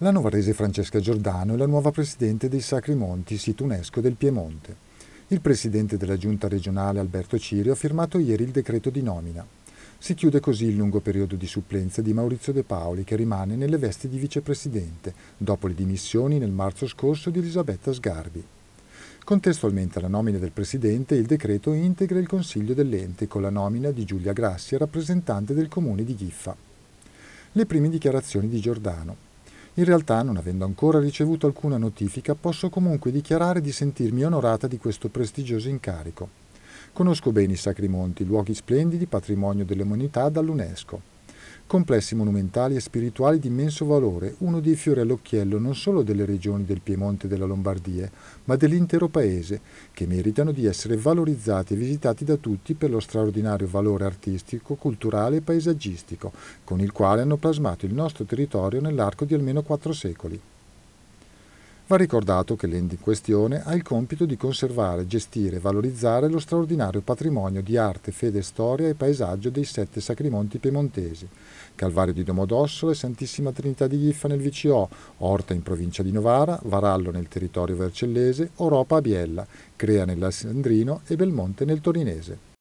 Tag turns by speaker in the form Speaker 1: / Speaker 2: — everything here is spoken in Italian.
Speaker 1: La novarese Francesca Giordano è la nuova presidente dei Sacri Monti, sito UNESCO del Piemonte. Il presidente della giunta regionale Alberto Cirio ha firmato ieri il decreto di nomina. Si chiude così il lungo periodo di supplenza di Maurizio De Paoli che rimane nelle vesti di vicepresidente, dopo le dimissioni nel marzo scorso di Elisabetta Sgarbi. Contestualmente alla nomina del presidente, il decreto integra il consiglio dell'ente con la nomina di Giulia Grassi, rappresentante del comune di Giffa. Le prime dichiarazioni di Giordano. In realtà, non avendo ancora ricevuto alcuna notifica, posso comunque dichiarare di sentirmi onorata di questo prestigioso incarico. Conosco bene i Sacri Monti, luoghi splendidi, patrimonio dell'umanità dall'UNESCO complessi monumentali e spirituali di immenso valore, uno dei fiori all'occhiello non solo delle regioni del Piemonte e della Lombardia, ma dell'intero paese, che meritano di essere valorizzati e visitati da tutti per lo straordinario valore artistico, culturale e paesaggistico, con il quale hanno plasmato il nostro territorio nell'arco di almeno quattro secoli. Va ricordato che l'ente in questione ha il compito di conservare, gestire e valorizzare lo straordinario patrimonio di arte, fede, storia e paesaggio dei sette sacrimonti piemontesi, Calvario di Domodossola e Santissima Trinità di Giffa nel VCO, Orta in provincia di Novara, Varallo nel territorio vercellese, Oropa a Biella, Crea nell'Alessandrino e Belmonte nel Torinese.